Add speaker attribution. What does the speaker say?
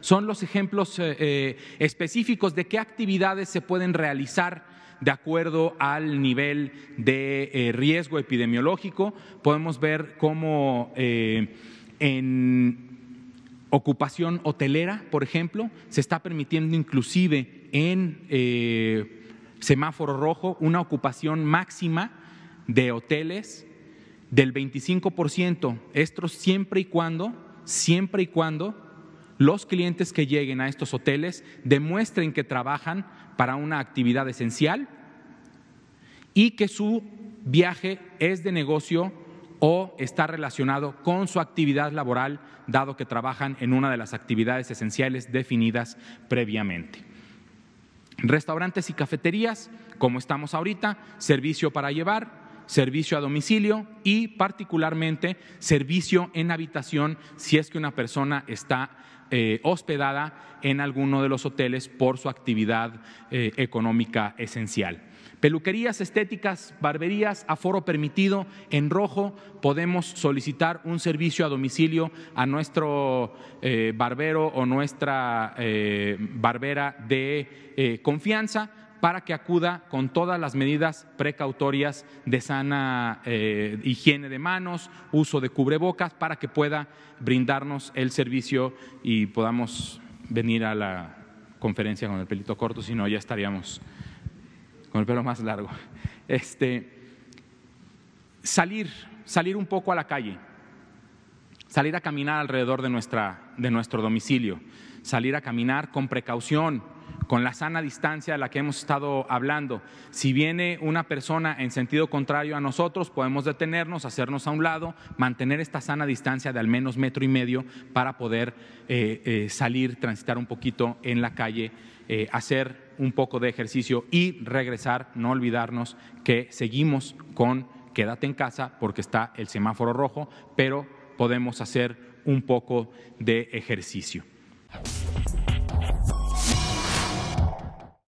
Speaker 1: son los ejemplos eh, eh, específicos de qué actividades se pueden realizar de acuerdo al nivel de eh, riesgo epidemiológico. Podemos ver cómo en ocupación hotelera, por ejemplo, se está permitiendo inclusive en semáforo rojo una ocupación máxima de hoteles del 25%, esto siempre y cuando, siempre y cuando los clientes que lleguen a estos hoteles demuestren que trabajan para una actividad esencial y que su viaje es de negocio o está relacionado con su actividad laboral, dado que trabajan en una de las actividades esenciales definidas previamente. Restaurantes y cafeterías, como estamos ahorita, servicio para llevar, servicio a domicilio y particularmente servicio en habitación si es que una persona está eh, hospedada en alguno de los hoteles por su actividad eh, económica esencial. Peluquerías estéticas, barberías, aforo permitido en rojo. Podemos solicitar un servicio a domicilio a nuestro eh, barbero o nuestra barbera de confianza para que acuda con todas las medidas precautorias de sana eh, higiene de manos, uso de cubrebocas, para que pueda brindarnos el servicio y podamos venir a la conferencia con el pelito corto, si no ya estaríamos con el pelo más largo. Este, salir, salir un poco a la calle, salir a caminar alrededor de, nuestra, de nuestro domicilio, salir a caminar con precaución con la sana distancia a la que hemos estado hablando. Si viene una persona en sentido contrario a nosotros, podemos detenernos, hacernos a un lado, mantener esta sana distancia de al menos metro y medio para poder eh, eh, salir, transitar un poquito en la calle, eh, hacer un poco de ejercicio y regresar, no olvidarnos que seguimos con quédate en casa porque está el semáforo rojo, pero podemos hacer un poco de ejercicio.